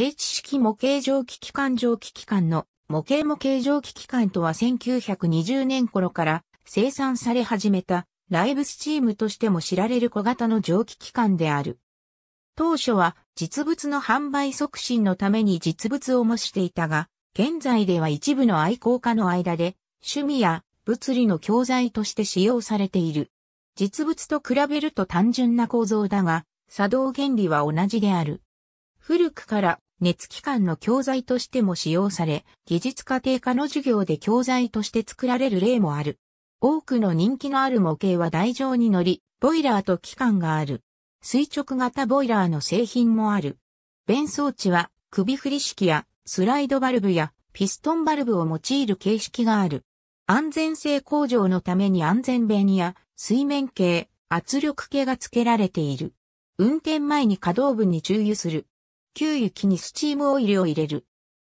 定置式模型蒸気機関蒸気機関の模型模型蒸気機関とは1920年頃から生産され始めたライブスチームとしても知られる小型の蒸気機関である。当初は実物の販売促進のために実物を模していたが、現在では一部の愛好家の間で趣味や物理の教材として使用されている。実物と比べると単純な構造だが、作動原理は同じである。古くから熱機関の教材としても使用され、技術家庭科の授業で教材として作られる例もある。多くの人気のある模型は台上に乗り、ボイラーと機関がある。垂直型ボイラーの製品もある。弁装置は首振り式やスライドバルブやピストンバルブを用いる形式がある。安全性向上のために安全弁や水面計、圧力計が付けられている。運転前に可動部に注油する。給油機にスチームオイルを入れる。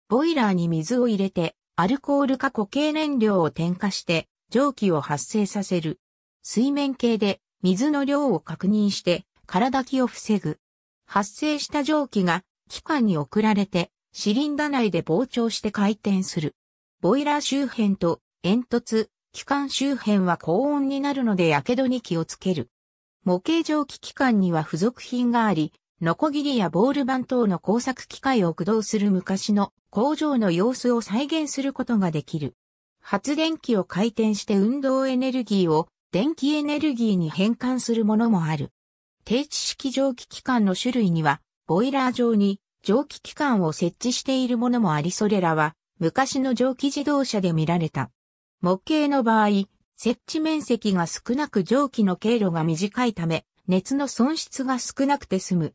ボイラーに水を入れて、アルコールか固形燃料を添加して、蒸気を発生させる。水面計で水の量を確認して、体気を防ぐ。発生した蒸気が機関に送られて、シリンダ内で膨張して回転する。ボイラー周辺と煙突、機関周辺は高温になるので火傷に気をつける。模型蒸気機関には付属品があり、ノコギリやボール板等の工作機械を駆動する昔の工場の様子を再現することができる。発電機を回転して運動エネルギーを電気エネルギーに変換するものもある。低知式蒸気機関の種類には、ボイラー上に蒸気機関を設置しているものもありそれらは昔の蒸気自動車で見られた。模型の場合、設置面積が少なく蒸気の経路が短いため、熱の損失が少なくて済む。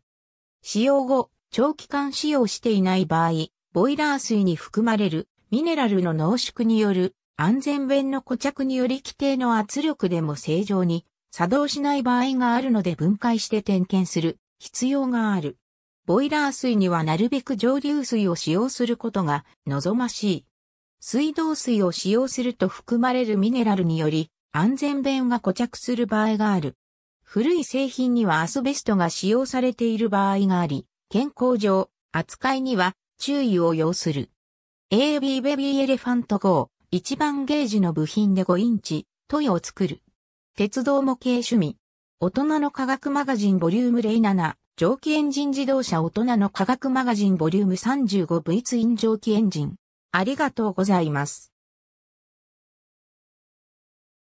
使用後、長期間使用していない場合、ボイラー水に含まれるミネラルの濃縮による安全弁の固着により規定の圧力でも正常に作動しない場合があるので分解して点検する必要がある。ボイラー水にはなるべく蒸留水を使用することが望ましい。水道水を使用すると含まれるミネラルにより安全弁が固着する場合がある。古い製品にはアスベストが使用されている場合があり、健康上、扱いには注意を要する。AB ベビーエレファント号、一番ゲージの部品で5インチ、トイを作る。鉄道模型趣味。大人の科学マガジンボリューム07、蒸気エンジン自動車大人の科学マガジンボリューム 35V ツイン蒸気エンジン。ありがとうございます。